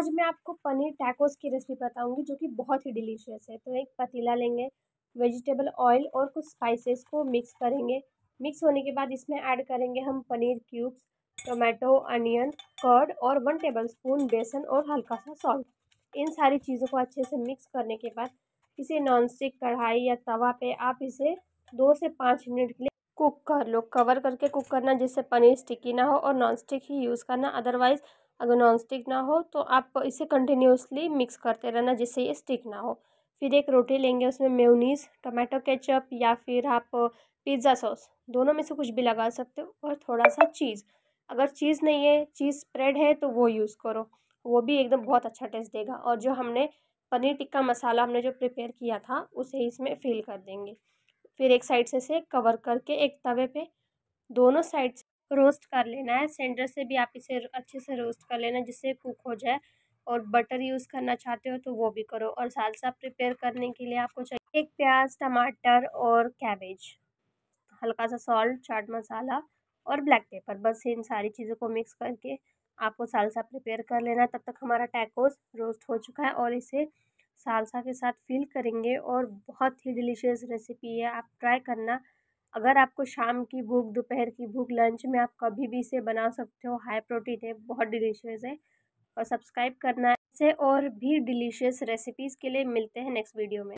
आज मैं आपको पनीर टैकोस की रेसिपी बताऊंगी जो कि बहुत ही डिलीशियस है तो एक पतीला लेंगे वेजिटेबल ऑयल और कुछ स्पाइसेस को मिक्स करेंगे मिक्स होने के बाद इसमें ऐड करेंगे हम paneer cubes tomato onion curd और वन टेबल स्पून बेसन और हल्का सा सॉल्ट इन सारी चीज़ों को अच्छे से मिक्स करने के बाद किसी नॉन स्टिक कढ़ाई या तवा पे आप इसे दो से पाँच मिनट के लिए कुक कर लो कवर करके कुक करना जिससे पनीर स्टिकी ना हो और नॉन स्टिक ही यूज़ करना अदरवाइज़ अगर नॉन स्टिक ना हो तो आप इसे कंटिन्यूसली मिक्स करते रहना जिससे ये स्टिक ना हो फिर एक रोटी लेंगे उसमें मेयोनीज़ टमाटो केचप या फिर आप पिज़्ज़ा सॉस दोनों में से कुछ भी लगा सकते हो और थोड़ा सा चीज़ अगर चीज़ नहीं है चीज़ स्प्रेड है तो वो यूज़ करो वो भी एकदम बहुत अच्छा टेस्ट देगा और जो हमने पनीर टिक्का मसाला हमने जो प्रिपेयर किया था उसे इसमें फिल कर देंगे फिर एक साइड से इसे कवर करके एक तवे पे दोनों साइड रोस्ट कर लेना है सेंटर से भी आप इसे अच्छे से रोस्ट कर लेना जिससे कुक हो जाए और बटर यूज़ करना चाहते हो तो वो भी करो और सालसा प्रिपेयर करने के लिए आपको चाहिए एक प्याज टमाटर और कैबेज हल्का सा सॉल्ट चाट मसाला और ब्लैक पेपर बस इन सारी चीज़ों को मिक्स करके आपको सालसा प्रिपेयर कर लेना तब तक हमारा टैकोस रोस्ट हो चुका है और इसे सालसा के साथ फिल करेंगे और बहुत ही डिलीशियस रेसिपी है आप ट्राई करना अगर आपको शाम की भूख दोपहर की भूख लंच में आप कभी भी इसे बना सकते हो हाई प्रोटीन है बहुत डिलीशियस है और सब्सक्राइब करना है से और भी डिलीशियस रेसिपीज़ के लिए मिलते हैं नेक्स्ट वीडियो में